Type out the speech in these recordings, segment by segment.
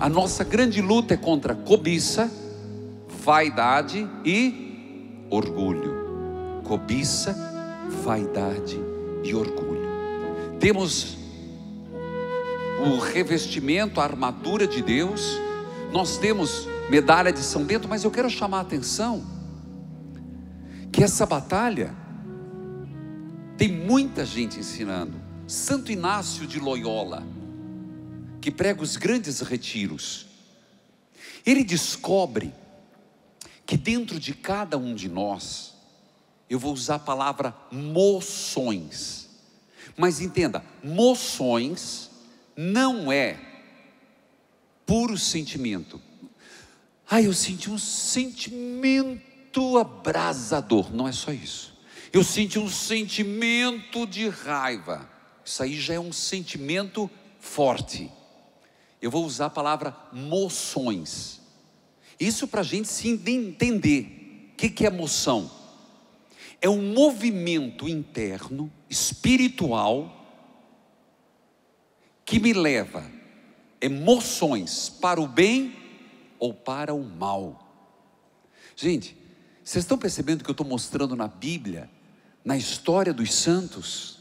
A nossa grande luta é contra cobiça, vaidade e orgulho. Cobiça, vaidade e orgulho. Temos o revestimento, a armadura de Deus. Nós temos medalha de São Bento, mas eu quero chamar a atenção que essa batalha tem muita gente ensinando. Santo Inácio de Loyola, que prega os grandes retiros, ele descobre que dentro de cada um de nós, eu vou usar a palavra moções, mas entenda, moções não é puro sentimento. Ah, eu senti um sentimento abrasador, não é só isso. Eu senti um sentimento de raiva. Isso aí já é um sentimento forte. Eu vou usar a palavra moções. Isso para a gente se entender. O que, que é moção? É um movimento interno, espiritual, que me leva emoções é para o bem ou para o mal. Gente, vocês estão percebendo que eu estou mostrando na Bíblia, na história dos santos?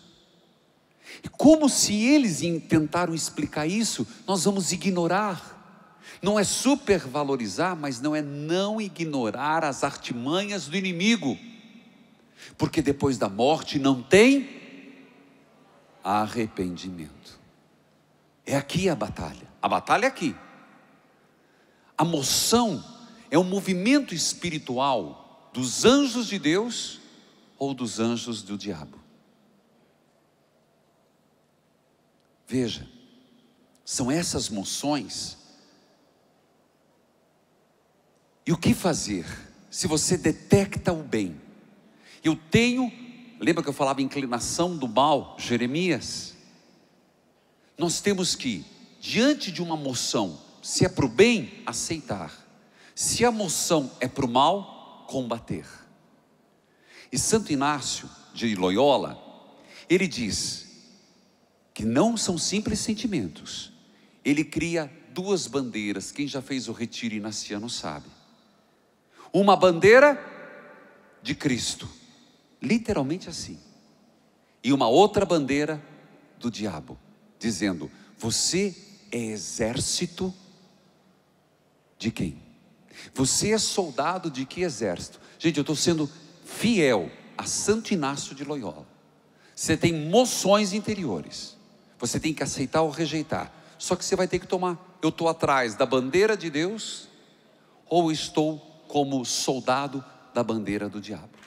E como se eles tentaram explicar isso, nós vamos ignorar. Não é supervalorizar, mas não é não ignorar as artimanhas do inimigo. Porque depois da morte não tem arrependimento. É aqui a batalha. A batalha é aqui. A moção é um movimento espiritual dos anjos de Deus ou dos anjos do diabo. Veja, são essas moções. E o que fazer se você detecta o bem? Eu tenho, lembra que eu falava inclinação do mal, Jeremias? Nós temos que, diante de uma moção, se é para o bem, aceitar. Se a moção é para o mal, combater. E Santo Inácio de Loyola, ele diz: que não são simples sentimentos. Ele cria duas bandeiras. Quem já fez o retiro inaciano sabe. Uma bandeira de Cristo, literalmente assim, e uma outra bandeira do diabo, dizendo: Você é exército de quem? Você é soldado de que exército? Gente, eu estou sendo fiel a Santo Inácio de Loyola. Você tem moções interiores. Você tem que aceitar ou rejeitar. Só que você vai ter que tomar. Eu estou atrás da bandeira de Deus ou estou como soldado da bandeira do diabo?